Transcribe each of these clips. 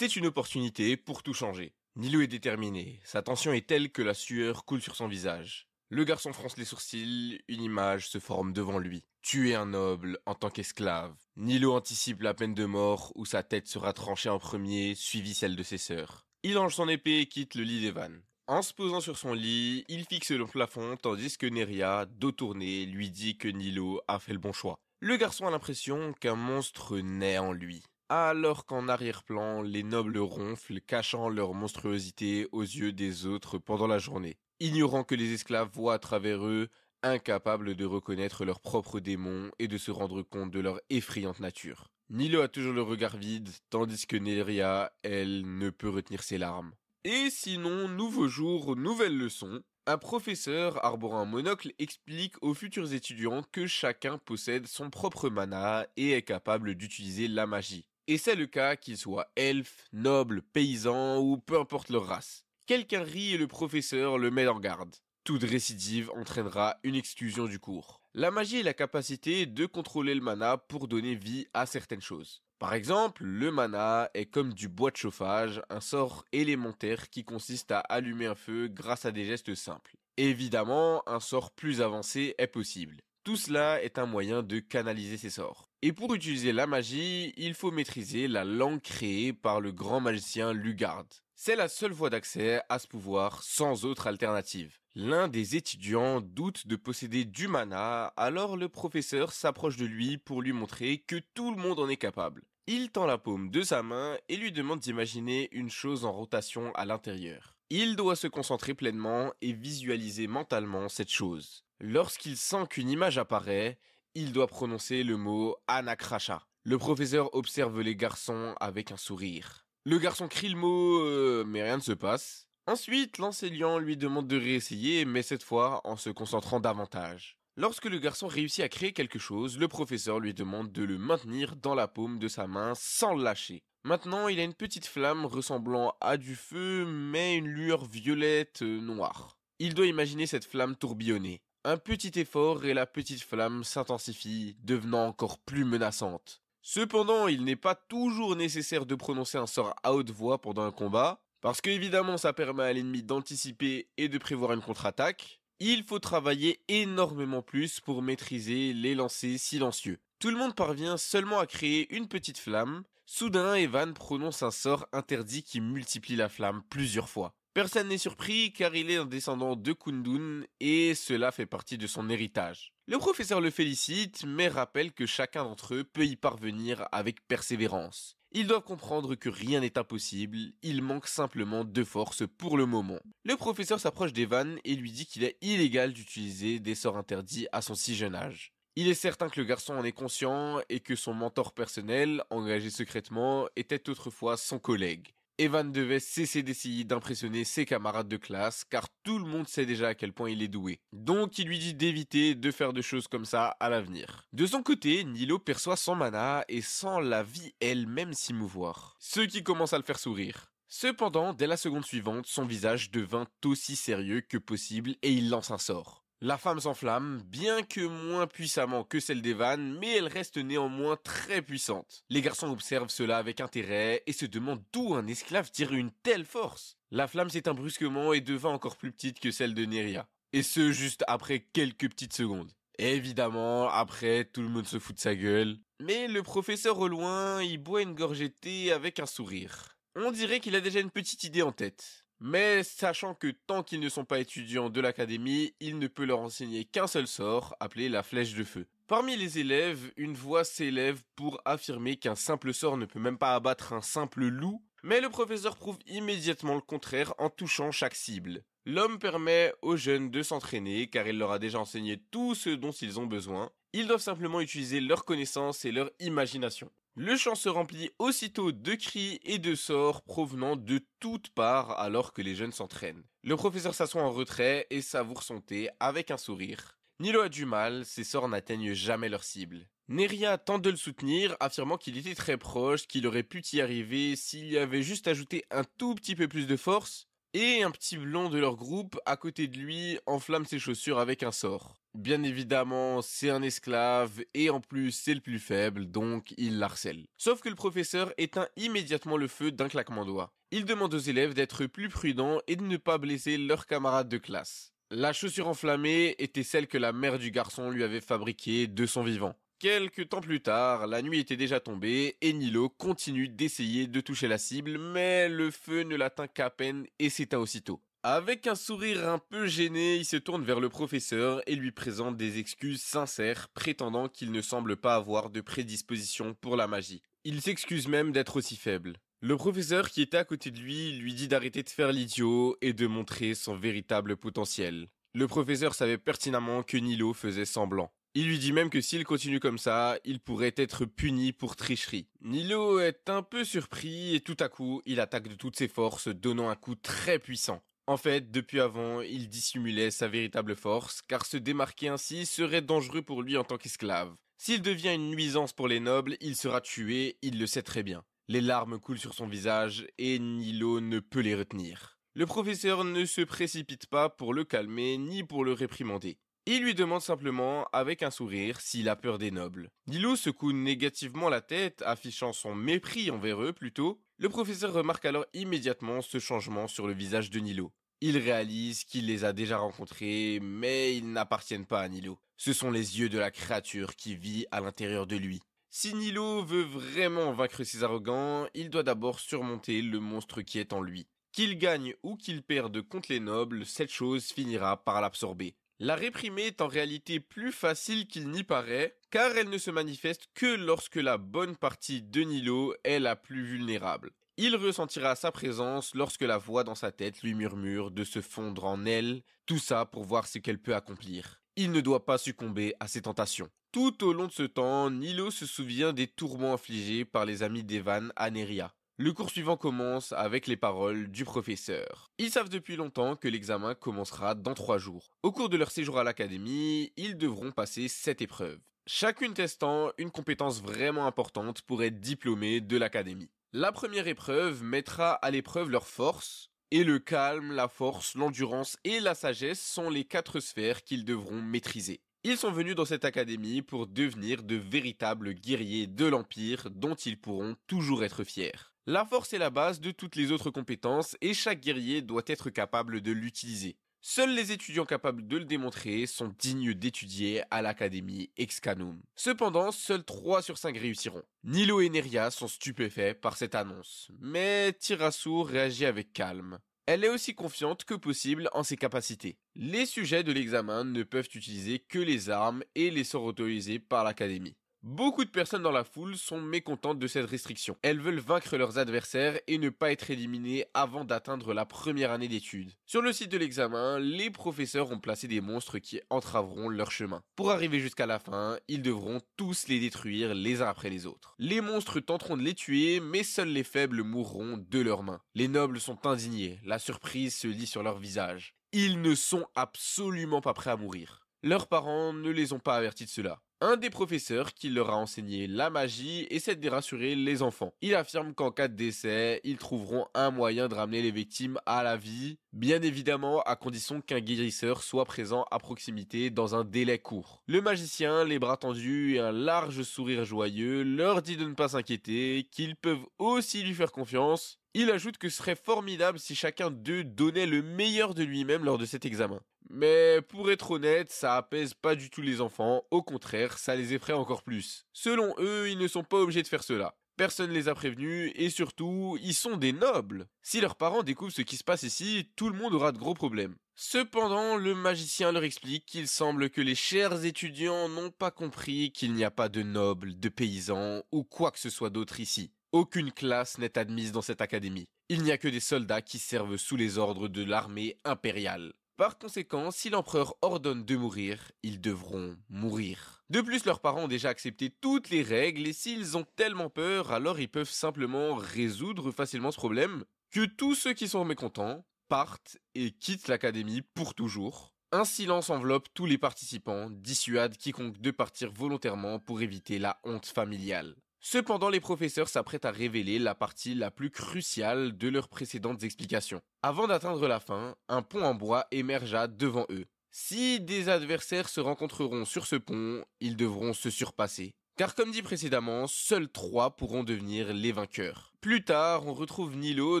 C'est une opportunité pour tout changer. Nilo est déterminé, sa tension est telle que la sueur coule sur son visage. Le garçon fronce les sourcils, une image se forme devant lui. Tuer un noble en tant qu'esclave. Nilo anticipe la peine de mort où sa tête sera tranchée en premier, suivie celle de ses sœurs. Il range son épée et quitte le lit d'Evan. En se posant sur son lit, il fixe le plafond tandis que Neria, dos tourné, lui dit que Nilo a fait le bon choix. Le garçon a l'impression qu'un monstre naît en lui alors qu'en arrière-plan, les nobles ronflent, cachant leur monstruosité aux yeux des autres pendant la journée, ignorant que les esclaves voient à travers eux, incapables de reconnaître leurs propres démons et de se rendre compte de leur effrayante nature. Nilo a toujours le regard vide, tandis que Neria, elle, ne peut retenir ses larmes. Et sinon, nouveau jour, nouvelle leçon. Un professeur arborant un monocle explique aux futurs étudiants que chacun possède son propre mana et est capable d'utiliser la magie. Et c'est le cas qu'ils soient elfes, nobles, paysans ou peu importe leur race. Quelqu'un rit et le professeur le met en garde. Toute récidive entraînera une exclusion du cours. La magie est la capacité de contrôler le mana pour donner vie à certaines choses. Par exemple, le mana est comme du bois de chauffage, un sort élémentaire qui consiste à allumer un feu grâce à des gestes simples. Évidemment, un sort plus avancé est possible. Tout cela est un moyen de canaliser ses sorts. Et pour utiliser la magie, il faut maîtriser la langue créée par le grand magicien Lugard. C'est la seule voie d'accès à ce pouvoir sans autre alternative. L'un des étudiants doute de posséder du mana, alors le professeur s'approche de lui pour lui montrer que tout le monde en est capable. Il tend la paume de sa main et lui demande d'imaginer une chose en rotation à l'intérieur. Il doit se concentrer pleinement et visualiser mentalement cette chose. Lorsqu'il sent qu'une image apparaît, il doit prononcer le mot Anakracha. Le professeur observe les garçons avec un sourire. Le garçon crie le mot, euh, mais rien ne se passe. Ensuite, l'enseignant lui demande de réessayer, mais cette fois en se concentrant davantage. Lorsque le garçon réussit à créer quelque chose, le professeur lui demande de le maintenir dans la paume de sa main sans le lâcher. Maintenant, il a une petite flamme ressemblant à du feu, mais une lueur violette euh, noire. Il doit imaginer cette flamme tourbillonner. Un petit effort et la petite flamme s'intensifie, devenant encore plus menaçante. Cependant, il n'est pas toujours nécessaire de prononcer un sort à haute voix pendant un combat, parce que évidemment ça permet à l'ennemi d'anticiper et de prévoir une contre-attaque. Il faut travailler énormément plus pour maîtriser les lancers silencieux. Tout le monde parvient seulement à créer une petite flamme. Soudain, Evan prononce un sort interdit qui multiplie la flamme plusieurs fois. Personne n'est surpris car il est un descendant de Kundun et cela fait partie de son héritage. Le professeur le félicite mais rappelle que chacun d'entre eux peut y parvenir avec persévérance. Ils doivent comprendre que rien n'est impossible, il manque simplement de force pour le moment. Le professeur s'approche d'Evan et lui dit qu'il est illégal d'utiliser des sorts interdits à son si jeune âge. Il est certain que le garçon en est conscient et que son mentor personnel, engagé secrètement, était autrefois son collègue. Evan devait cesser d'essayer d'impressionner ses camarades de classe, car tout le monde sait déjà à quel point il est doué. Donc il lui dit d'éviter de faire de choses comme ça à l'avenir. De son côté, Nilo perçoit son mana et sans la vie elle-même s'y mouvoir. Ce qui commence à le faire sourire. Cependant, dès la seconde suivante, son visage devint aussi sérieux que possible et il lance un sort. La femme s'enflamme, bien que moins puissamment que celle d'Evan, mais elle reste néanmoins très puissante. Les garçons observent cela avec intérêt et se demandent d'où un esclave tire une telle force. La flamme s'éteint brusquement et devint encore plus petite que celle de Neria. Et ce, juste après quelques petites secondes. Évidemment, après, tout le monde se fout de sa gueule. Mais le professeur au loin, y boit une gorgée de thé avec un sourire. On dirait qu'il a déjà une petite idée en tête mais sachant que tant qu'ils ne sont pas étudiants de l'académie, il ne peut leur enseigner qu'un seul sort, appelé la flèche de feu. Parmi les élèves, une voix s'élève pour affirmer qu'un simple sort ne peut même pas abattre un simple loup, mais le professeur prouve immédiatement le contraire en touchant chaque cible. L'homme permet aux jeunes de s'entraîner car il leur a déjà enseigné tout ce dont ils ont besoin, ils doivent simplement utiliser leurs connaissances et leur imagination. Le champ se remplit aussitôt de cris et de sorts provenant de toutes parts alors que les jeunes s'entraînent. Le professeur s'assoit en retrait et savoure son thé avec un sourire. Nilo a du mal, ses sorts n'atteignent jamais leur cible. Neria tente de le soutenir, affirmant qu'il était très proche, qu'il aurait pu y arriver s'il y avait juste ajouté un tout petit peu plus de force, et un petit blond de leur groupe à côté de lui enflamme ses chaussures avec un sort. Bien évidemment, c'est un esclave et en plus c'est le plus faible, donc il l'harcèle. Sauf que le professeur éteint immédiatement le feu d'un claquement de doigts. Il demande aux élèves d'être plus prudents et de ne pas blesser leurs camarades de classe. La chaussure enflammée était celle que la mère du garçon lui avait fabriquée de son vivant. Quelques temps plus tard, la nuit était déjà tombée et Nilo continue d'essayer de toucher la cible, mais le feu ne l'atteint qu'à peine et s'éteint aussitôt. Avec un sourire un peu gêné, il se tourne vers le professeur et lui présente des excuses sincères, prétendant qu'il ne semble pas avoir de prédisposition pour la magie. Il s'excuse même d'être aussi faible. Le professeur qui était à côté de lui lui dit d'arrêter de faire l'idiot et de montrer son véritable potentiel. Le professeur savait pertinemment que Nilo faisait semblant. Il lui dit même que s'il continue comme ça, il pourrait être puni pour tricherie. Nilo est un peu surpris et tout à coup, il attaque de toutes ses forces, donnant un coup très puissant. En fait, depuis avant, il dissimulait sa véritable force, car se démarquer ainsi serait dangereux pour lui en tant qu'esclave. S'il devient une nuisance pour les nobles, il sera tué, il le sait très bien. Les larmes coulent sur son visage, et Nilo ne peut les retenir. Le professeur ne se précipite pas pour le calmer ni pour le réprimander. Il lui demande simplement, avec un sourire, s'il a peur des nobles. Nilo secoue négativement la tête, affichant son mépris envers eux plutôt. Le professeur remarque alors immédiatement ce changement sur le visage de Nilo. Il réalise qu'il les a déjà rencontrés, mais ils n'appartiennent pas à Nilo. Ce sont les yeux de la créature qui vit à l'intérieur de lui. Si Nilo veut vraiment vaincre ses arrogants, il doit d'abord surmonter le monstre qui est en lui. Qu'il gagne ou qu'il perde contre les nobles, cette chose finira par l'absorber. La réprimer est en réalité plus facile qu'il n'y paraît, car elle ne se manifeste que lorsque la bonne partie de Nilo est la plus vulnérable. Il ressentira sa présence lorsque la voix dans sa tête lui murmure de se fondre en elle, tout ça pour voir ce qu'elle peut accomplir. Il ne doit pas succomber à ses tentations. Tout au long de ce temps, Nilo se souvient des tourments infligés par les amis d'Evan à Neria. Le cours suivant commence avec les paroles du professeur. Ils savent depuis longtemps que l'examen commencera dans trois jours. Au cours de leur séjour à l'académie, ils devront passer sept épreuves. Chacune testant une compétence vraiment importante pour être diplômé de l'académie. La première épreuve mettra à l'épreuve leur force, et le calme, la force, l'endurance et la sagesse sont les quatre sphères qu'ils devront maîtriser. Ils sont venus dans cette académie pour devenir de véritables guerriers de l'Empire dont ils pourront toujours être fiers. La force est la base de toutes les autres compétences et chaque guerrier doit être capable de l'utiliser. Seuls les étudiants capables de le démontrer sont dignes d'étudier à l'académie Excanum. Cependant, seuls 3 sur 5 réussiront. Nilo et Neria sont stupéfaits par cette annonce, mais Tirasour réagit avec calme. Elle est aussi confiante que possible en ses capacités. Les sujets de l'examen ne peuvent utiliser que les armes et les sorts autorisés par l'académie. Beaucoup de personnes dans la foule sont mécontentes de cette restriction. Elles veulent vaincre leurs adversaires et ne pas être éliminées avant d'atteindre la première année d'études. Sur le site de l'examen, les professeurs ont placé des monstres qui entraveront leur chemin. Pour arriver jusqu'à la fin, ils devront tous les détruire les uns après les autres. Les monstres tenteront de les tuer, mais seuls les faibles mourront de leurs mains. Les nobles sont indignés, la surprise se lit sur leur visage. Ils ne sont absolument pas prêts à mourir. Leurs parents ne les ont pas avertis de cela un des professeurs qui leur a enseigné la magie essaie de rassurer les enfants. Il affirme qu'en cas de décès, ils trouveront un moyen de ramener les victimes à la vie, bien évidemment à condition qu'un guérisseur soit présent à proximité dans un délai court. Le magicien, les bras tendus et un large sourire joyeux, leur dit de ne pas s'inquiéter, qu'ils peuvent aussi lui faire confiance, il ajoute que ce serait formidable si chacun d'eux donnait le meilleur de lui-même lors de cet examen. Mais pour être honnête, ça apaise pas du tout les enfants, au contraire, ça les effraie encore plus. Selon eux, ils ne sont pas obligés de faire cela. Personne ne les a prévenus, et surtout, ils sont des nobles. Si leurs parents découvrent ce qui se passe ici, tout le monde aura de gros problèmes. Cependant, le magicien leur explique qu'il semble que les chers étudiants n'ont pas compris qu'il n'y a pas de nobles, de paysans, ou quoi que ce soit d'autre ici. Aucune classe n'est admise dans cette académie. Il n'y a que des soldats qui servent sous les ordres de l'armée impériale. Par conséquent, si l'empereur ordonne de mourir, ils devront mourir. De plus, leurs parents ont déjà accepté toutes les règles et s'ils ont tellement peur, alors ils peuvent simplement résoudre facilement ce problème que tous ceux qui sont mécontents partent et quittent l'académie pour toujours. Un silence enveloppe tous les participants, dissuade quiconque de partir volontairement pour éviter la honte familiale. Cependant, les professeurs s'apprêtent à révéler la partie la plus cruciale de leurs précédentes explications. Avant d'atteindre la fin, un pont en bois émergea devant eux. Si des adversaires se rencontreront sur ce pont, ils devront se surpasser. Car comme dit précédemment, seuls trois pourront devenir les vainqueurs. Plus tard, on retrouve Nilo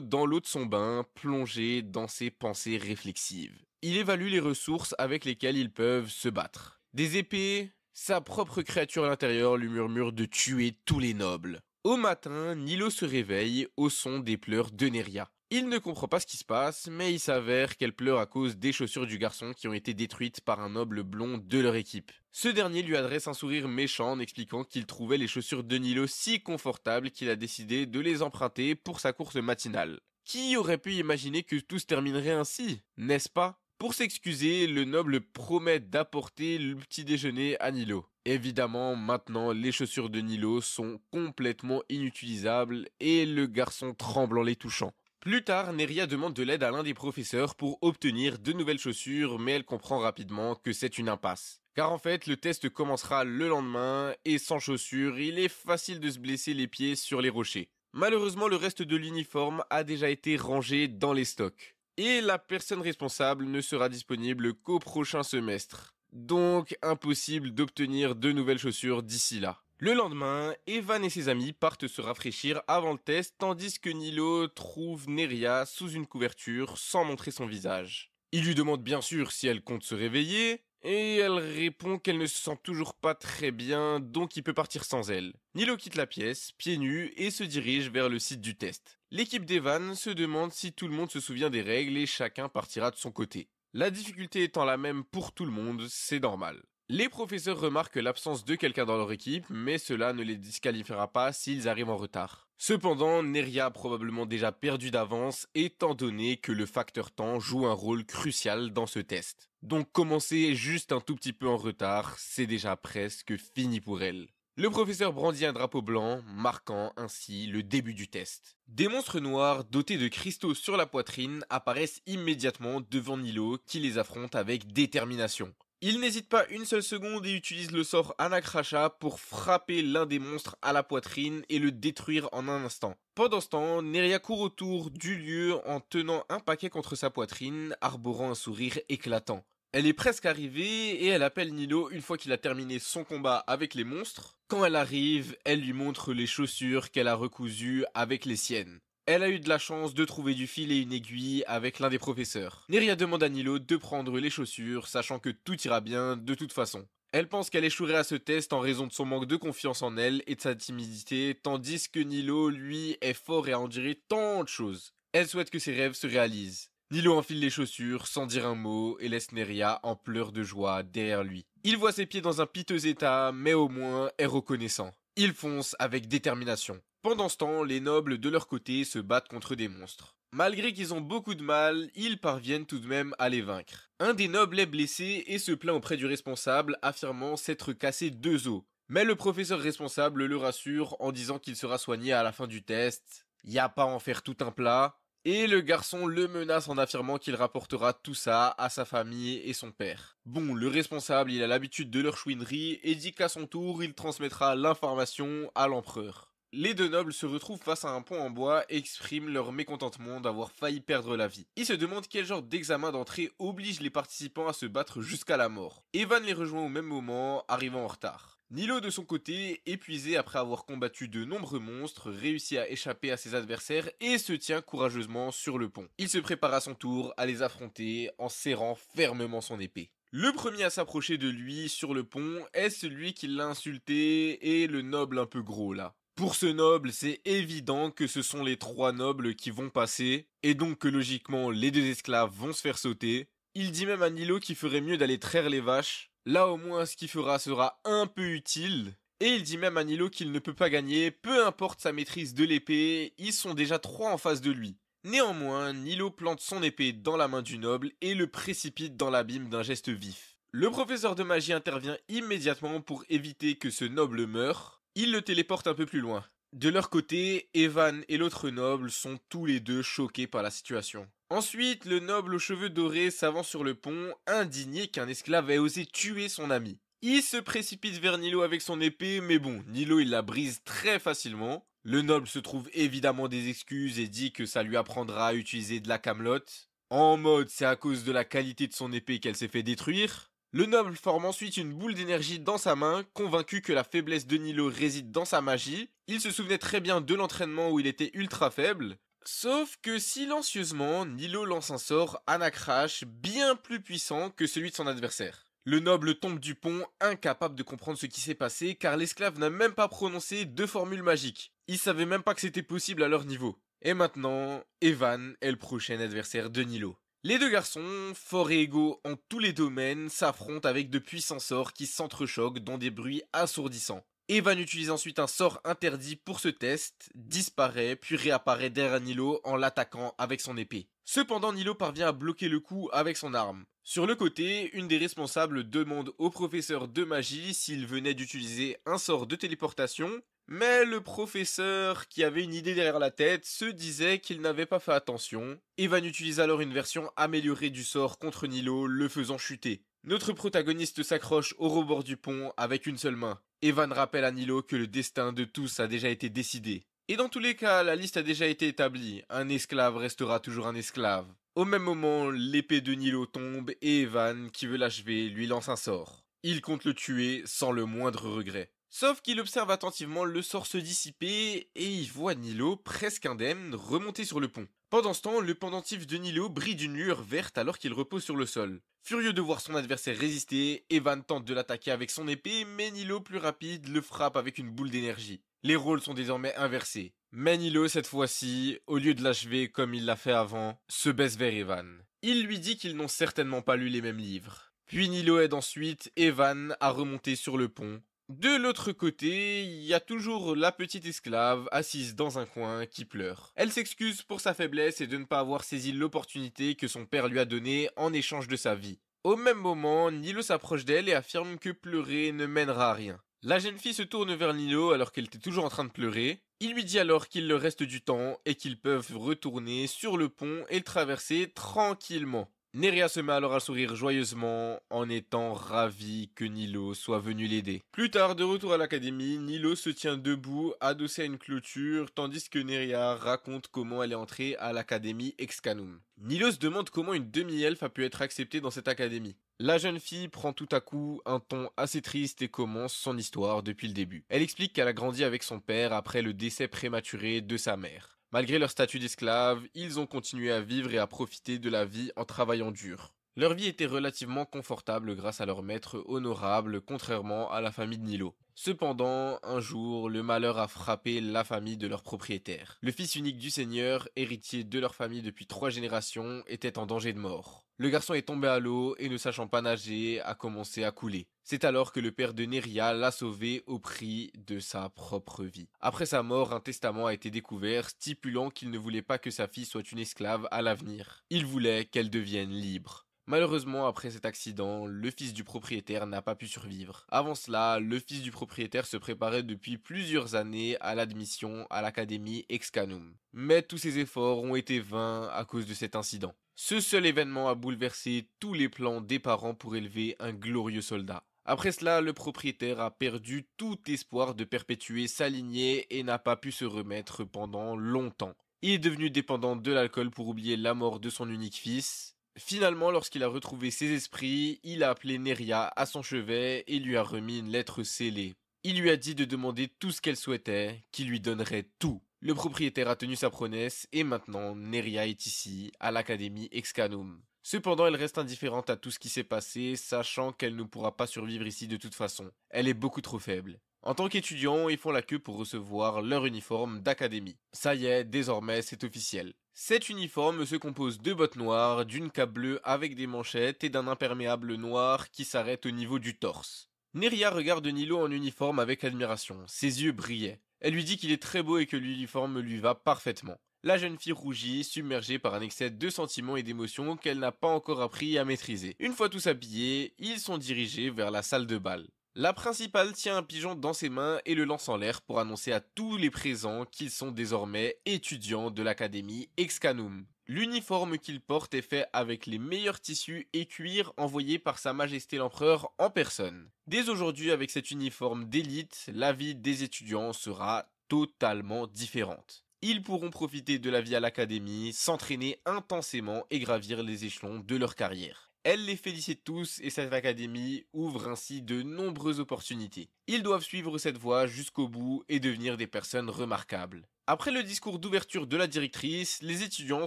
dans l'eau de son bain, plongé dans ses pensées réflexives. Il évalue les ressources avec lesquelles ils peuvent se battre. Des épées, sa propre créature à l'intérieur lui murmure de tuer tous les nobles. Au matin, Nilo se réveille au son des pleurs de Neria. Il ne comprend pas ce qui se passe, mais il s'avère qu'elle pleure à cause des chaussures du garçon qui ont été détruites par un noble blond de leur équipe. Ce dernier lui adresse un sourire méchant en expliquant qu'il trouvait les chaussures de Nilo si confortables qu'il a décidé de les emprunter pour sa course matinale. Qui aurait pu imaginer que tout se terminerait ainsi, n'est-ce pas pour s'excuser, le noble promet d'apporter le petit déjeuner à Nilo. Évidemment, maintenant, les chaussures de Nilo sont complètement inutilisables et le garçon tremble en les touchant. Plus tard, Neria demande de l'aide à l'un des professeurs pour obtenir de nouvelles chaussures, mais elle comprend rapidement que c'est une impasse. Car en fait, le test commencera le lendemain, et sans chaussures, il est facile de se blesser les pieds sur les rochers. Malheureusement, le reste de l'uniforme a déjà été rangé dans les stocks et la personne responsable ne sera disponible qu'au prochain semestre. Donc impossible d'obtenir de nouvelles chaussures d'ici là. Le lendemain, Evan et ses amis partent se rafraîchir avant le test tandis que Nilo trouve Neria sous une couverture sans montrer son visage. Il lui demande bien sûr si elle compte se réveiller, et elle répond qu'elle ne se sent toujours pas très bien, donc il peut partir sans elle. Nilo quitte la pièce, pieds nus, et se dirige vers le site du test. L'équipe d'Evan se demande si tout le monde se souvient des règles et chacun partira de son côté. La difficulté étant la même pour tout le monde, c'est normal. Les professeurs remarquent l'absence de quelqu'un dans leur équipe, mais cela ne les disqualifiera pas s'ils arrivent en retard. Cependant, Neria a probablement déjà perdu d'avance, étant donné que le facteur temps joue un rôle crucial dans ce test. Donc commencer juste un tout petit peu en retard, c'est déjà presque fini pour elle. Le professeur brandit un drapeau blanc, marquant ainsi le début du test. Des monstres noirs dotés de cristaux sur la poitrine apparaissent immédiatement devant Nilo qui les affronte avec détermination. Il n'hésite pas une seule seconde et utilise le sort Anakrasha pour frapper l'un des monstres à la poitrine et le détruire en un instant. Pendant ce temps, Neria court autour du lieu en tenant un paquet contre sa poitrine, arborant un sourire éclatant. Elle est presque arrivée et elle appelle Nilo une fois qu'il a terminé son combat avec les monstres. Quand elle arrive, elle lui montre les chaussures qu'elle a recousues avec les siennes. Elle a eu de la chance de trouver du fil et une aiguille avec l'un des professeurs. Neria demande à Nilo de prendre les chaussures, sachant que tout ira bien de toute façon. Elle pense qu'elle échouerait à ce test en raison de son manque de confiance en elle et de sa timidité, tandis que Nilo, lui, est fort et a enduré tant de choses. Elle souhaite que ses rêves se réalisent. Nilo enfile les chaussures sans dire un mot et laisse Neria en pleurs de joie derrière lui. Il voit ses pieds dans un piteux état, mais au moins est reconnaissant. Il fonce avec détermination. Pendant ce temps, les nobles de leur côté se battent contre des monstres. Malgré qu'ils ont beaucoup de mal, ils parviennent tout de même à les vaincre. Un des nobles est blessé et se plaint auprès du responsable, affirmant s'être cassé deux os. Mais le professeur responsable le rassure en disant qu'il sera soigné à la fin du test. Y a pas à en faire tout un plat. Et le garçon le menace en affirmant qu'il rapportera tout ça à sa famille et son père. Bon, le responsable, il a l'habitude de leur chouinerie et dit qu'à son tour, il transmettra l'information à l'empereur. Les deux nobles se retrouvent face à un pont en bois et expriment leur mécontentement d'avoir failli perdre la vie. Ils se demandent quel genre d'examen d'entrée oblige les participants à se battre jusqu'à la mort. Evan les rejoint au même moment, arrivant en retard. Nilo de son côté, épuisé après avoir combattu de nombreux monstres, réussit à échapper à ses adversaires et se tient courageusement sur le pont. Il se prépare à son tour à les affronter en serrant fermement son épée. Le premier à s'approcher de lui sur le pont est celui qui l'a insulté et le noble un peu gros là. Pour ce noble, c'est évident que ce sont les trois nobles qui vont passer, et donc que logiquement les deux esclaves vont se faire sauter. Il dit même à Nilo qu'il ferait mieux d'aller traire les vaches, là au moins ce qu'il fera sera un peu utile. Et il dit même à Nilo qu'il ne peut pas gagner, peu importe sa maîtrise de l'épée, ils sont déjà trois en face de lui. Néanmoins, Nilo plante son épée dans la main du noble et le précipite dans l'abîme d'un geste vif. Le professeur de magie intervient immédiatement pour éviter que ce noble meure, ils le téléportent un peu plus loin. De leur côté, Evan et l'autre noble sont tous les deux choqués par la situation. Ensuite, le noble aux cheveux dorés s'avance sur le pont, indigné qu'un esclave ait osé tuer son ami. Il se précipite vers Nilo avec son épée, mais bon, Nilo il la brise très facilement. Le noble se trouve évidemment des excuses et dit que ça lui apprendra à utiliser de la camelote. En mode, c'est à cause de la qualité de son épée qu'elle s'est fait détruire. Le noble forme ensuite une boule d'énergie dans sa main, convaincu que la faiblesse de Nilo réside dans sa magie. Il se souvenait très bien de l'entraînement où il était ultra faible. Sauf que silencieusement, Nilo lance un sort Anacrash bien plus puissant que celui de son adversaire. Le noble tombe du pont, incapable de comprendre ce qui s'est passé car l'esclave n'a même pas prononcé deux formules magiques. Il savait même pas que c'était possible à leur niveau. Et maintenant, Evan est le prochain adversaire de Nilo. Les deux garçons, forts et égaux en tous les domaines, s'affrontent avec de puissants sorts qui s'entrechoquent dans des bruits assourdissants. Evan utilise ensuite un sort interdit pour ce test, disparaît, puis réapparaît derrière Nilo en l'attaquant avec son épée. Cependant, Nilo parvient à bloquer le coup avec son arme. Sur le côté, une des responsables demande au professeur de magie s'il venait d'utiliser un sort de téléportation, mais le professeur, qui avait une idée derrière la tête, se disait qu'il n'avait pas fait attention. Evan utilise alors une version améliorée du sort contre Nilo, le faisant chuter. Notre protagoniste s'accroche au rebord du pont avec une seule main. Evan rappelle à Nilo que le destin de tous a déjà été décidé. Et dans tous les cas, la liste a déjà été établie. Un esclave restera toujours un esclave. Au même moment, l'épée de Nilo tombe et Evan, qui veut l'achever, lui lance un sort. Il compte le tuer sans le moindre regret. Sauf qu'il observe attentivement le sort se dissiper et il voit Nilo, presque indemne, remonter sur le pont. Pendant ce temps, le pendentif de Nilo brille d'une lueur verte alors qu'il repose sur le sol. Furieux de voir son adversaire résister, Evan tente de l'attaquer avec son épée, mais Nilo, plus rapide, le frappe avec une boule d'énergie. Les rôles sont désormais inversés. Mais Nilo, cette fois-ci, au lieu de l'achever comme il l'a fait avant, se baisse vers Evan. Il lui dit qu'ils n'ont certainement pas lu les mêmes livres. Puis Nilo aide ensuite Evan à remonter sur le pont, de l'autre côté, il y a toujours la petite esclave assise dans un coin qui pleure. Elle s'excuse pour sa faiblesse et de ne pas avoir saisi l'opportunité que son père lui a donnée en échange de sa vie. Au même moment, Nilo s'approche d'elle et affirme que pleurer ne mènera à rien. La jeune fille se tourne vers Nilo alors qu'elle était toujours en train de pleurer. Il lui dit alors qu'il leur reste du temps et qu'ils peuvent retourner sur le pont et le traverser tranquillement. Neria se met alors à sourire joyeusement en étant ravi que Nilo soit venu l'aider. Plus tard, de retour à l'académie, Nilo se tient debout, adossé à une clôture, tandis que Neria raconte comment elle est entrée à l'académie Excanum. Nilo se demande comment une demi-elfe a pu être acceptée dans cette académie. La jeune fille prend tout à coup un ton assez triste et commence son histoire depuis le début. Elle explique qu'elle a grandi avec son père après le décès prématuré de sa mère. Malgré leur statut d'esclave, ils ont continué à vivre et à profiter de la vie en travaillant dur. Leur vie était relativement confortable grâce à leur maître honorable, contrairement à la famille de Nilo. Cependant, un jour, le malheur a frappé la famille de leur propriétaire. Le fils unique du seigneur, héritier de leur famille depuis trois générations, était en danger de mort. Le garçon est tombé à l'eau et ne sachant pas nager, a commencé à couler. C'est alors que le père de Neria l'a sauvé au prix de sa propre vie. Après sa mort, un testament a été découvert stipulant qu'il ne voulait pas que sa fille soit une esclave à l'avenir. Il voulait qu'elle devienne libre. Malheureusement, après cet accident, le fils du propriétaire n'a pas pu survivre. Avant cela, le fils du propriétaire se préparait depuis plusieurs années à l'admission à l'académie Excanum. Mais tous ses efforts ont été vains à cause de cet incident. Ce seul événement a bouleversé tous les plans des parents pour élever un glorieux soldat. Après cela, le propriétaire a perdu tout espoir de perpétuer sa lignée et n'a pas pu se remettre pendant longtemps. Il est devenu dépendant de l'alcool pour oublier la mort de son unique fils, Finalement, lorsqu'il a retrouvé ses esprits, il a appelé Neria à son chevet et lui a remis une lettre scellée. Il lui a dit de demander tout ce qu'elle souhaitait, qu'il lui donnerait tout. Le propriétaire a tenu sa promesse et maintenant Neria est ici, à l'académie Excanum. Cependant, elle reste indifférente à tout ce qui s'est passé, sachant qu'elle ne pourra pas survivre ici de toute façon. Elle est beaucoup trop faible. En tant qu'étudiants, ils font la queue pour recevoir leur uniforme d'académie. Ça y est, désormais, c'est officiel. Cet uniforme se compose de bottes noires, d'une cape bleue avec des manchettes et d'un imperméable noir qui s'arrête au niveau du torse. Neria regarde Nilo en uniforme avec admiration, ses yeux brillaient. Elle lui dit qu'il est très beau et que l'uniforme lui va parfaitement. La jeune fille rougit, submergée par un excès de sentiments et d'émotions qu'elle n'a pas encore appris à maîtriser. Une fois tous habillés, ils sont dirigés vers la salle de bal. La principale tient un pigeon dans ses mains et le lance en l'air pour annoncer à tous les présents qu'ils sont désormais étudiants de l'académie Excanum. L'uniforme qu'ils portent est fait avec les meilleurs tissus et cuir envoyés par Sa Majesté l'Empereur en personne. Dès aujourd'hui, avec cet uniforme d'élite, la vie des étudiants sera totalement différente. Ils pourront profiter de la vie à l'académie, s'entraîner intensément et gravir les échelons de leur carrière. Elle les félicite tous et cette académie ouvre ainsi de nombreuses opportunités. Ils doivent suivre cette voie jusqu'au bout et devenir des personnes remarquables. Après le discours d'ouverture de la directrice, les étudiants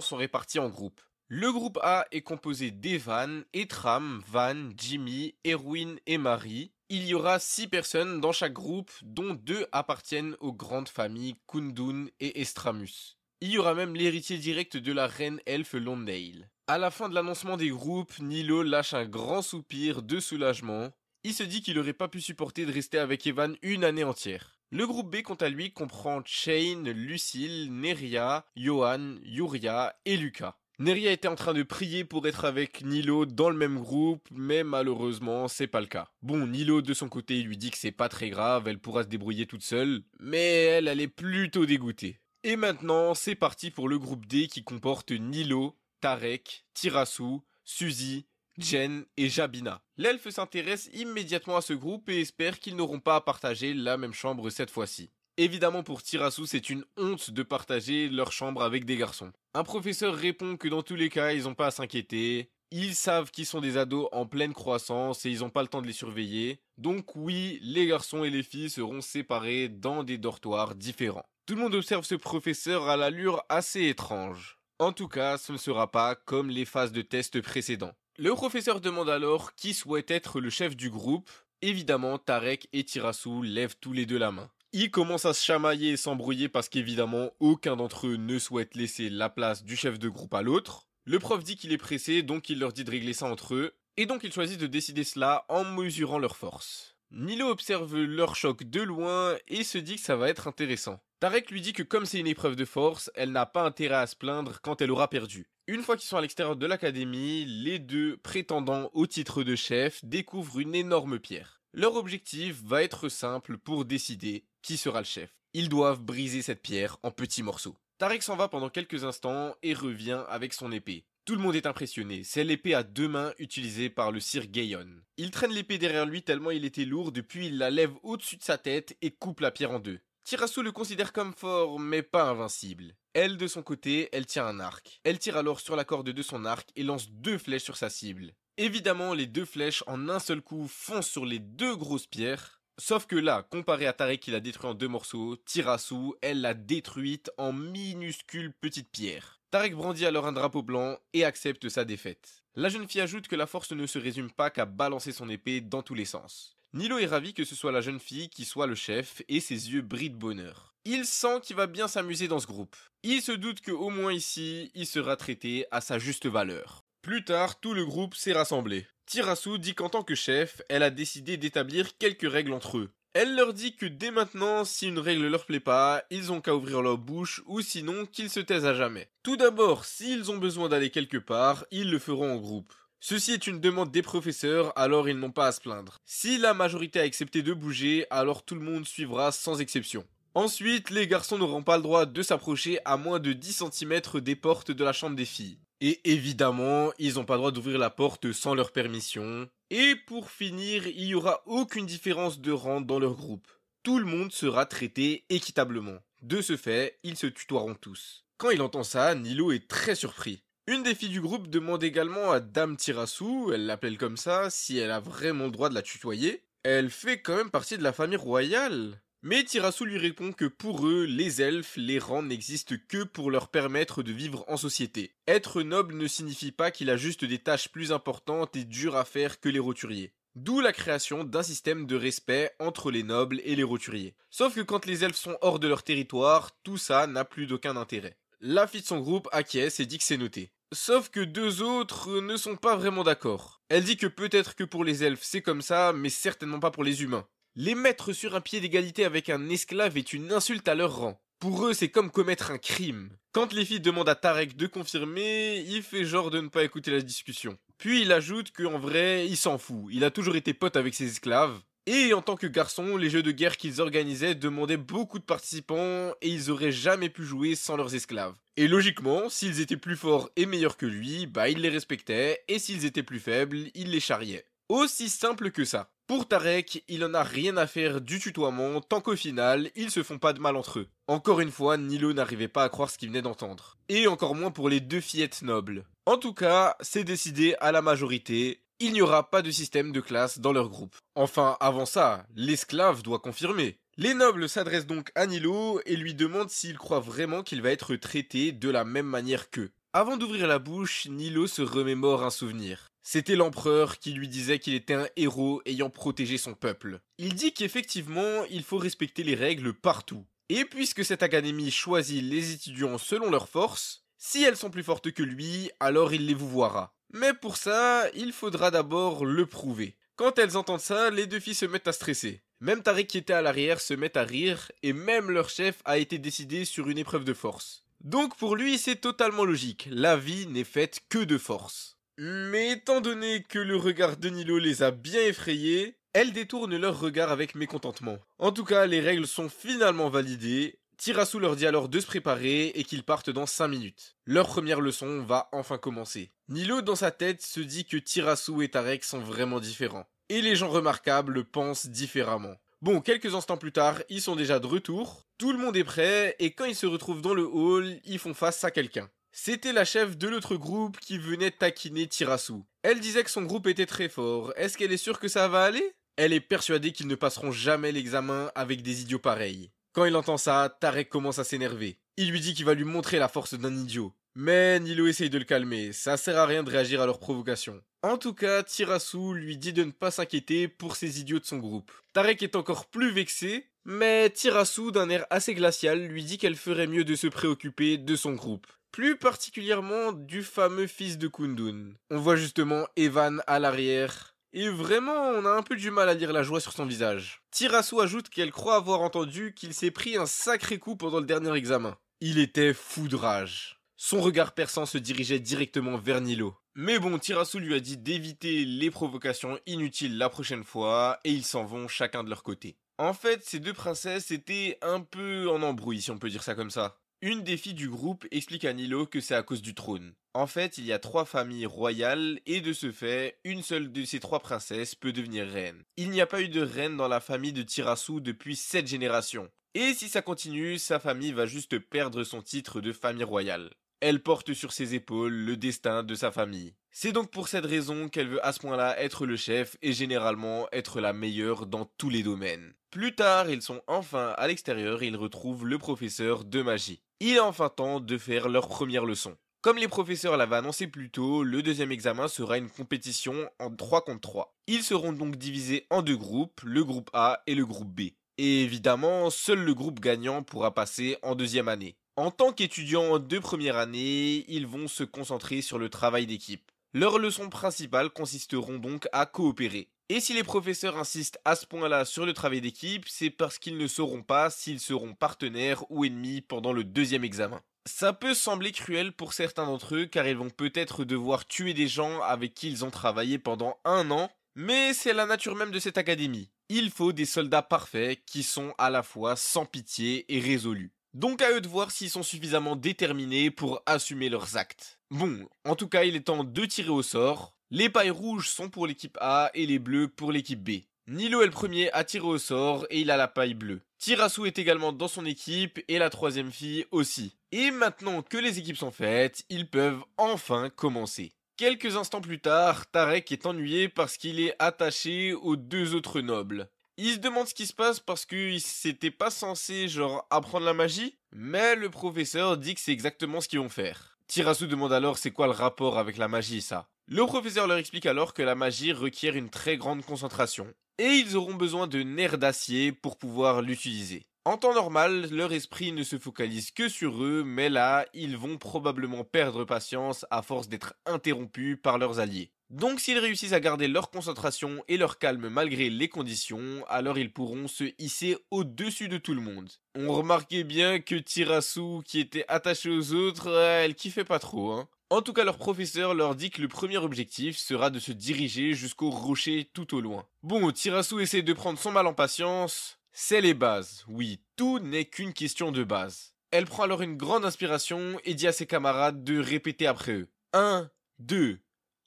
sont répartis en groupes. Le groupe A est composé d'Evan, Etram, Van, Jimmy, Erwin et Marie. Il y aura 6 personnes dans chaque groupe, dont 2 appartiennent aux grandes familles Kundun et Estramus. Il y aura même l'héritier direct de la reine elfe Londale. À la fin de l'annoncement des groupes, Nilo lâche un grand soupir de soulagement. Il se dit qu'il n'aurait pas pu supporter de rester avec Evan une année entière. Le groupe B, quant à lui, comprend Shane, Lucille, Neria, Johan, Yuria et Luca. Neria était en train de prier pour être avec Nilo dans le même groupe, mais malheureusement, c'est pas le cas. Bon, Nilo de son côté lui dit que c'est pas très grave, elle pourra se débrouiller toute seule, mais elle, elle est plutôt dégoûtée. Et maintenant, c'est parti pour le groupe D qui comporte Nilo, Tarek, Tirasu, Suzy, Jen et Jabina. L'elfe s'intéresse immédiatement à ce groupe et espère qu'ils n'auront pas à partager la même chambre cette fois-ci. Évidemment pour Tirasu c'est une honte de partager leur chambre avec des garçons. Un professeur répond que dans tous les cas ils n'ont pas à s'inquiéter, ils savent qu'ils sont des ados en pleine croissance et ils n'ont pas le temps de les surveiller. Donc oui, les garçons et les filles seront séparés dans des dortoirs différents. Tout le monde observe ce professeur à l'allure assez étrange. En tout cas, ce ne sera pas comme les phases de test précédents. Le professeur demande alors qui souhaite être le chef du groupe. Évidemment, Tarek et Tirasu lèvent tous les deux la main. Ils commencent à se chamailler et s'embrouiller parce qu'évidemment, aucun d'entre eux ne souhaite laisser la place du chef de groupe à l'autre. Le prof dit qu'il est pressé, donc il leur dit de régler ça entre eux. Et donc ils choisissent de décider cela en mesurant leurs forces. Nilo observe leur choc de loin et se dit que ça va être intéressant. Tarek lui dit que comme c'est une épreuve de force, elle n'a pas intérêt à se plaindre quand elle aura perdu. Une fois qu'ils sont à l'extérieur de l'académie, les deux prétendants au titre de chef découvrent une énorme pierre. Leur objectif va être simple pour décider qui sera le chef. Ils doivent briser cette pierre en petits morceaux. Tarek s'en va pendant quelques instants et revient avec son épée. Tout le monde est impressionné, c'est l'épée à deux mains utilisée par le sire Gayon. Il traîne l'épée derrière lui tellement il était lourd, depuis il la lève au-dessus de sa tête et coupe la pierre en deux. Tirasu le considère comme fort, mais pas invincible. Elle, de son côté, elle tient un arc. Elle tire alors sur la corde de son arc et lance deux flèches sur sa cible. Évidemment, les deux flèches en un seul coup foncent sur les deux grosses pierres. Sauf que là, comparé à Tarek qui l'a détruit en deux morceaux, Tirasu, elle l'a détruite en minuscules petites pierres. Tarek brandit alors un drapeau blanc et accepte sa défaite. La jeune fille ajoute que la force ne se résume pas qu'à balancer son épée dans tous les sens. Nilo est ravi que ce soit la jeune fille qui soit le chef et ses yeux brillent de bonheur. Il sent qu'il va bien s'amuser dans ce groupe. Il se doute qu'au moins ici, il sera traité à sa juste valeur. Plus tard, tout le groupe s'est rassemblé. Tirasu dit qu'en tant que chef, elle a décidé d'établir quelques règles entre eux. Elle leur dit que dès maintenant, si une règle ne leur plaît pas, ils ont qu'à ouvrir leur bouche ou sinon qu'ils se taisent à jamais. Tout d'abord, s'ils ont besoin d'aller quelque part, ils le feront en groupe. Ceci est une demande des professeurs, alors ils n'ont pas à se plaindre. Si la majorité a accepté de bouger, alors tout le monde suivra sans exception. Ensuite, les garçons n'auront pas le droit de s'approcher à moins de 10 cm des portes de la chambre des filles. Et évidemment, ils n'ont pas le droit d'ouvrir la porte sans leur permission. Et pour finir, il n'y aura aucune différence de rang dans leur groupe. Tout le monde sera traité équitablement. De ce fait, ils se tutoieront tous. Quand il entend ça, Nilo est très surpris. Une des filles du groupe demande également à Dame Tirasu, elle l'appelle comme ça, si elle a vraiment le droit de la tutoyer. Elle fait quand même partie de la famille royale. Mais Tirasu lui répond que pour eux, les elfes, les rangs n'existent que pour leur permettre de vivre en société. Être noble ne signifie pas qu'il a juste des tâches plus importantes et dures à faire que les roturiers. D'où la création d'un système de respect entre les nobles et les roturiers. Sauf que quand les elfes sont hors de leur territoire, tout ça n'a plus d'aucun intérêt. La fille de son groupe acquiesce et dit que c'est noté. Sauf que deux autres ne sont pas vraiment d'accord. Elle dit que peut-être que pour les elfes c'est comme ça, mais certainement pas pour les humains. Les mettre sur un pied d'égalité avec un esclave est une insulte à leur rang. Pour eux, c'est comme commettre un crime. Quand les filles demandent à Tarek de confirmer, il fait genre de ne pas écouter la discussion. Puis il ajoute qu'en vrai, il s'en fout. Il a toujours été pote avec ses esclaves, et en tant que garçon, les jeux de guerre qu'ils organisaient demandaient beaucoup de participants et ils auraient jamais pu jouer sans leurs esclaves. Et logiquement, s'ils étaient plus forts et meilleurs que lui, bah il les respectait et s'ils étaient plus faibles, il les charriait. Aussi simple que ça. Pour Tarek, il en a rien à faire du tutoiement tant qu'au final, ils se font pas de mal entre eux. Encore une fois, Nilo n'arrivait pas à croire ce qu'il venait d'entendre. Et encore moins pour les deux fillettes nobles. En tout cas, c'est décidé à la majorité, il n'y aura pas de système de classe dans leur groupe. Enfin, avant ça, l'esclave doit confirmer. Les nobles s'adressent donc à Nilo et lui demandent s'il croit vraiment qu'il va être traité de la même manière qu'eux. Avant d'ouvrir la bouche, Nilo se remémore un souvenir. C'était l'empereur qui lui disait qu'il était un héros ayant protégé son peuple. Il dit qu'effectivement, il faut respecter les règles partout. Et puisque cette académie choisit les étudiants selon leurs forces, si elles sont plus fortes que lui, alors il les vouvoiera. Mais pour ça, il faudra d'abord le prouver. Quand elles entendent ça, les deux filles se mettent à stresser. Même Tariq qui était à l'arrière se met à rire, et même leur chef a été décidé sur une épreuve de force. Donc pour lui, c'est totalement logique, la vie n'est faite que de force. Mais étant donné que le regard de Nilo les a bien effrayés, elles détournent leur regard avec mécontentement. En tout cas, les règles sont finalement validées, Tirasu leur dit alors de se préparer et qu'ils partent dans 5 minutes. Leur première leçon va enfin commencer. Nilo dans sa tête se dit que Tirasu et Tarek sont vraiment différents. Et les gens remarquables pensent différemment. Bon, quelques instants plus tard, ils sont déjà de retour, tout le monde est prêt, et quand ils se retrouvent dans le hall, ils font face à quelqu'un. C'était la chef de l'autre groupe qui venait taquiner Tirasu. Elle disait que son groupe était très fort, est-ce qu'elle est sûre que ça va aller Elle est persuadée qu'ils ne passeront jamais l'examen avec des idiots pareils. Quand il entend ça, Tarek commence à s'énerver. Il lui dit qu'il va lui montrer la force d'un idiot. Mais Nilo essaye de le calmer, ça sert à rien de réagir à leurs provocations. En tout cas, Tirasu lui dit de ne pas s'inquiéter pour ces idiots de son groupe. Tarek est encore plus vexé, mais Tirasu, d'un air assez glacial, lui dit qu'elle ferait mieux de se préoccuper de son groupe. Plus particulièrement du fameux fils de Kundun. On voit justement Evan à l'arrière, et vraiment, on a un peu du mal à lire la joie sur son visage. Tirasu ajoute qu'elle croit avoir entendu qu'il s'est pris un sacré coup pendant le dernier examen. Il était fou de rage. Son regard perçant se dirigeait directement vers Nilo. Mais bon, Tirasu lui a dit d'éviter les provocations inutiles la prochaine fois, et ils s'en vont chacun de leur côté. En fait, ces deux princesses étaient un peu en embrouille, si on peut dire ça comme ça. Une des filles du groupe explique à Nilo que c'est à cause du trône. En fait, il y a trois familles royales et de ce fait, une seule de ces trois princesses peut devenir reine. Il n'y a pas eu de reine dans la famille de Tirasu depuis sept générations. Et si ça continue, sa famille va juste perdre son titre de famille royale. Elle porte sur ses épaules le destin de sa famille. C'est donc pour cette raison qu'elle veut à ce point-là être le chef et généralement être la meilleure dans tous les domaines. Plus tard, ils sont enfin à l'extérieur et ils retrouvent le professeur de magie il est enfin temps de faire leur première leçon. Comme les professeurs l'avaient annoncé plus tôt, le deuxième examen sera une compétition en 3 contre 3. Ils seront donc divisés en deux groupes, le groupe A et le groupe B. Et évidemment, seul le groupe gagnant pourra passer en deuxième année. En tant qu'étudiants de première année, ils vont se concentrer sur le travail d'équipe. Leurs leçons principales consisteront donc à coopérer. Et si les professeurs insistent à ce point-là sur le travail d'équipe, c'est parce qu'ils ne sauront pas s'ils seront partenaires ou ennemis pendant le deuxième examen. Ça peut sembler cruel pour certains d'entre eux car ils vont peut-être devoir tuer des gens avec qui ils ont travaillé pendant un an, mais c'est la nature même de cette académie. Il faut des soldats parfaits qui sont à la fois sans pitié et résolus. Donc à eux de voir s'ils sont suffisamment déterminés pour assumer leurs actes. Bon, en tout cas il est temps de tirer au sort, les pailles rouges sont pour l'équipe A et les bleues pour l'équipe B. Nilo est le premier à tirer au sort et il a la paille bleue. Tirasu est également dans son équipe et la troisième fille aussi. Et maintenant que les équipes sont faites, ils peuvent enfin commencer. Quelques instants plus tard, Tarek est ennuyé parce qu'il est attaché aux deux autres nobles. Il se demande ce qui se passe parce qu'il s'était pas censé genre apprendre la magie, mais le professeur dit que c'est exactement ce qu'ils vont faire. Tirasu demande alors c'est quoi le rapport avec la magie ça le professeur leur explique alors que la magie requiert une très grande concentration, et ils auront besoin de nerfs d'acier pour pouvoir l'utiliser. En temps normal, leur esprit ne se focalise que sur eux, mais là, ils vont probablement perdre patience à force d'être interrompus par leurs alliés. Donc s'ils réussissent à garder leur concentration et leur calme malgré les conditions, alors ils pourront se hisser au-dessus de tout le monde. On remarquait bien que Tirasu, qui était attaché aux autres, elle kiffait pas trop, hein. En tout cas, leur professeur leur dit que le premier objectif sera de se diriger jusqu'au rocher tout au loin. Bon, Tirasu essaie de prendre son mal en patience. C'est les bases. Oui, tout n'est qu'une question de base. Elle prend alors une grande inspiration et dit à ses camarades de répéter après eux. 1, 2,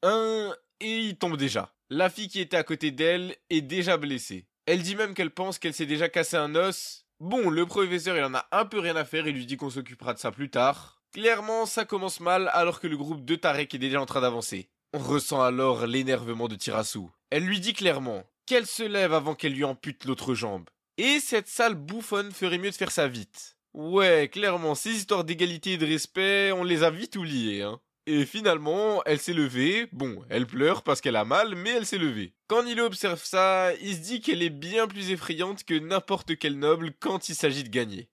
1, et il tombe déjà. La fille qui était à côté d'elle est déjà blessée. Elle dit même qu'elle pense qu'elle s'est déjà cassé un os. Bon, le professeur il en a un peu rien à faire et lui dit qu'on s'occupera de ça plus tard. Clairement, ça commence mal alors que le groupe de Tarek est déjà en train d'avancer. On ressent alors l'énervement de Tirasu. Elle lui dit clairement qu'elle se lève avant qu'elle lui ampute l'autre jambe. Et cette sale bouffonne ferait mieux de faire ça vite. Ouais, clairement, ces histoires d'égalité et de respect, on les a vite oubliées, hein. Et finalement, elle s'est levée. Bon, elle pleure parce qu'elle a mal, mais elle s'est levée. Quand il observe ça, il se dit qu'elle est bien plus effrayante que n'importe quel noble quand il s'agit de gagner.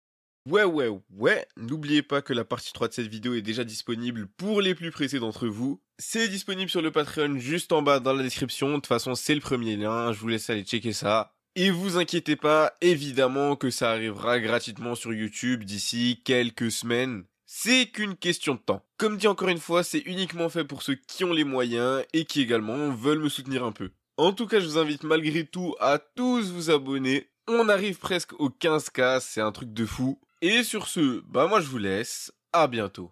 Ouais, ouais, ouais, n'oubliez pas que la partie 3 de cette vidéo est déjà disponible pour les plus pressés d'entre vous. C'est disponible sur le Patreon juste en bas dans la description, de toute façon c'est le premier lien, je vous laisse aller checker ça. Et vous inquiétez pas, évidemment que ça arrivera gratuitement sur YouTube d'ici quelques semaines. C'est qu'une question de temps. Comme dit encore une fois, c'est uniquement fait pour ceux qui ont les moyens et qui également veulent me soutenir un peu. En tout cas, je vous invite malgré tout à tous vous abonner. On arrive presque aux 15K, c'est un truc de fou. Et sur ce, bah moi je vous laisse, à bientôt.